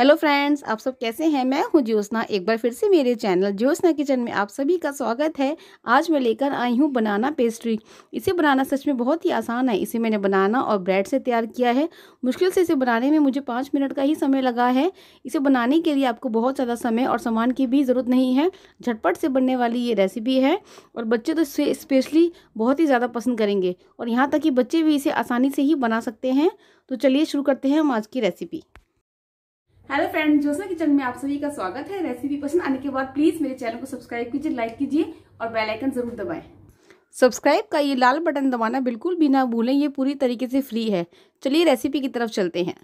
hello friends आप सब कैसे हैं मैं हूं ज्योत्ना एक बार फिर से मेरे चैनल ज्योत्ना किचन में आप सभी का स्वागत है आज मैं लेकर आई हूं बनाना पेस्ट्री इसे बनाना सच में बहुत ही आसान है इसे मैंने बनाना और ब्रेड से तैयार किया है मुश्किल से इसे बनाने में मुझे पाँच मिनट का ही समय लगा है इसे बनाने के लिए आपको बहुत ज़्यादा समय और सामान की भी ज़रूरत नहीं है झटपट से बनने वाली ये रेसिपी है और बच्चे तो इसे स्पेशली बहुत ही ज़्यादा पसंद करेंगे और यहाँ तक कि बच्चे भी इसे आसानी से ही बना सकते हैं तो चलिए शुरू करते हैं हम आज की रेसिपी हेलो फ्रेंड जोसा किचन में आप सभी का स्वागत है रेसिपी पसंद आने के बाद प्लीज मेरे चैनल को सब्सक्राइब कीजिए लाइक कीजिए और बेल आइकन जरूर दबाएं सब्सक्राइब का ये लाल बटन दबाना बिल्कुल भी ना भूलें ये पूरी तरीके से फ्री है चलिए रेसिपी की तरफ चलते हैं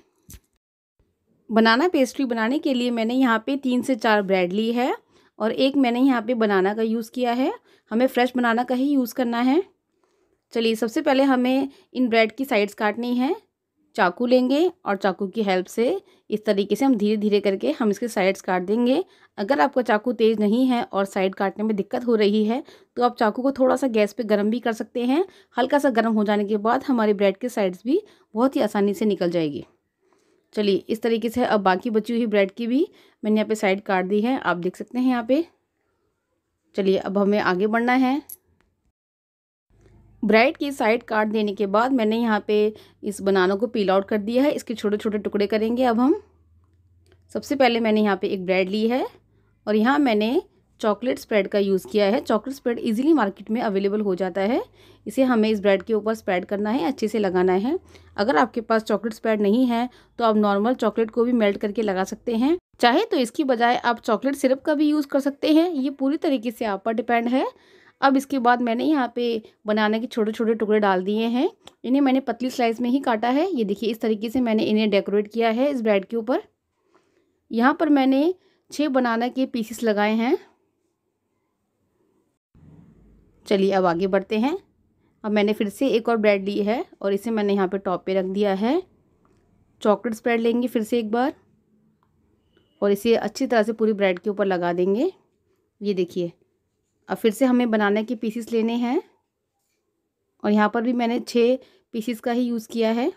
बनाना पेस्ट्री बनाने के लिए मैंने यहाँ पे तीन से चार ब्रेड ली है और एक मैंने यहाँ पे बनाना का यूज़ किया है हमें फ्रेश बनाना का ही यूज़ करना है चलिए सबसे पहले हमें इन ब्रेड की साइड्स काटनी है चाकू लेंगे और चाकू की हेल्प से इस तरीके से हम धीरे धीरे करके हम इसके साइड्स काट देंगे अगर आपका चाकू तेज़ नहीं है और साइड काटने में दिक्कत हो रही है तो आप चाकू को थोड़ा सा गैस पे गर्म भी कर सकते हैं हल्का सा गर्म हो जाने के बाद हमारे ब्रेड के साइड्स भी बहुत ही आसानी से निकल जाएगी चलिए इस तरीके से अब बाकी बची हुई ब्रेड की भी मैंने यहाँ पर साइड काट दी है आप देख सकते हैं यहाँ पर चलिए अब हमें आगे बढ़ना है ब्राइड की साइड काट देने के बाद मैंने यहाँ पे इस बनानों को पील आउट कर दिया है इसके छोटे छोटे टुकड़े करेंगे अब हम सबसे पहले मैंने यहाँ पे एक ब्रेड ली है और यहाँ मैंने चॉकलेट स्प्रेड का यूज़ किया है चॉकलेट स्प्रेड इजीली मार्केट में अवेलेबल हो जाता है इसे हमें इस ब्रेड के ऊपर स्प्रेड करना है अच्छे से लगाना है अगर आपके पास चॉकलेट स्प्रेड नहीं है तो आप नॉर्मल चॉकलेट को भी मेल्ट करके लगा सकते हैं चाहे तो इसकी बजाय आप चॉकलेट सिरप का भी यूज़ कर सकते हैं ये पूरी तरीके से आप पर डिपेंड है अब इसके बाद मैंने यहाँ पे बनाना के छोटे छोटे टुकड़े डाल दिए हैं इन्हें मैंने पतली स्लाइस में ही काटा है ये देखिए इस तरीके से मैंने इन्हें डेकोरेट किया है इस ब्रेड के ऊपर यहाँ पर मैंने छः बनाना के पीसेस लगाए हैं चलिए अब आगे बढ़ते हैं अब मैंने फिर से एक और ब्रेड ली है और इसे मैंने यहाँ पर टॉप पर रख दिया है चॉकलेट स्प्रेड लेंगे फिर से एक बार और इसे अच्छी तरह से पूरी ब्रेड के ऊपर लगा देंगे ये देखिए अब फिर से हमें बनाने के पीसीस लेने हैं और यहाँ पर भी मैंने छः पीसीस का ही यूज़ किया है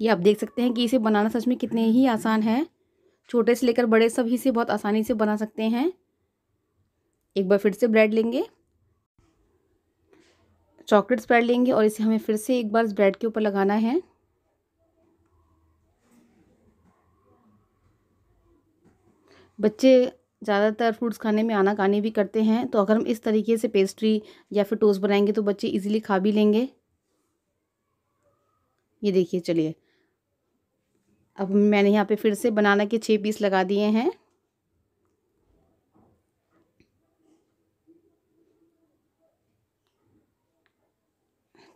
ये आप देख सकते हैं कि इसे बनाना सच में कितने ही आसान है छोटे से लेकर बड़े सब इसे बहुत आसानी से बना सकते हैं एक बार फिर से ब्रेड लेंगे चॉकलेट स्प्रेड लेंगे और इसे हमें फिर से एक बार ब्रेड के ऊपर लगाना है बच्चे ज़्यादातर फ्रूट्स खाने में आना कानी भी करते हैं तो अगर हम इस तरीके से पेस्ट्री या फिर टोस्ट बनाएंगे तो बच्चे इजीली खा भी लेंगे ये देखिए चलिए अब मैंने यहाँ पे फिर से बनाना के छः पीस लगा दिए हैं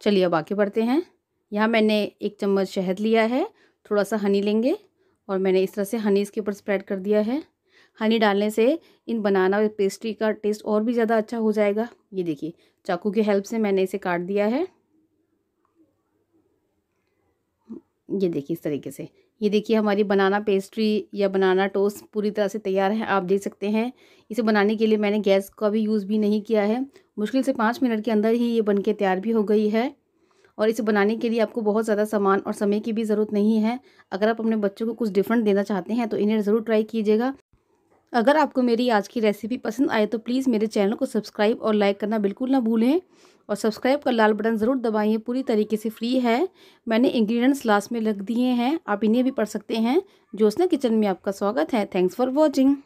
चलिए अब आगे बढ़ते हैं यहाँ मैंने एक चम्मच शहद लिया है थोड़ा सा हनी लेंगे और मैंने इस तरह से हनी इसके ऊपर स्प्रेड कर दिया है हनी डालने से इन बनाना पेस्ट्री का टेस्ट और भी ज़्यादा अच्छा हो जाएगा ये देखिए चाकू की हेल्प से मैंने इसे काट दिया है ये देखिए इस तरीके से ये देखिए हमारी बनाना पेस्ट्री या बनाना टोस्ट पूरी तरह से तैयार है आप देख सकते हैं इसे बनाने के लिए मैंने गैस का भी यूज़ भी नहीं किया है मुश्किल से पाँच मिनट के अंदर ही ये बन के तैयार भी हो गई है और इसे बनाने के लिए आपको बहुत ज़्यादा सामान और समय की भी ज़रूरत नहीं है अगर आप अपने बच्चों को कुछ डिफरेंट देना चाहते हैं तो इन्हें ज़रूर ट्राई कीजिएगा अगर आपको मेरी आज की रेसिपी पसंद आए तो प्लीज़ मेरे चैनल को सब्सक्राइब और लाइक करना बिल्कुल ना भूलें और सब्सक्राइब का लाल बटन ज़रूर दबाइए पूरी तरीके से फ्री है मैंने इंग्रेडिएंट्स लास्ट में लग दिए हैं आप इन्हें भी पढ़ सकते हैं ज्योत्सना किचन में आपका स्वागत है थैंक्स फॉर वॉचिंग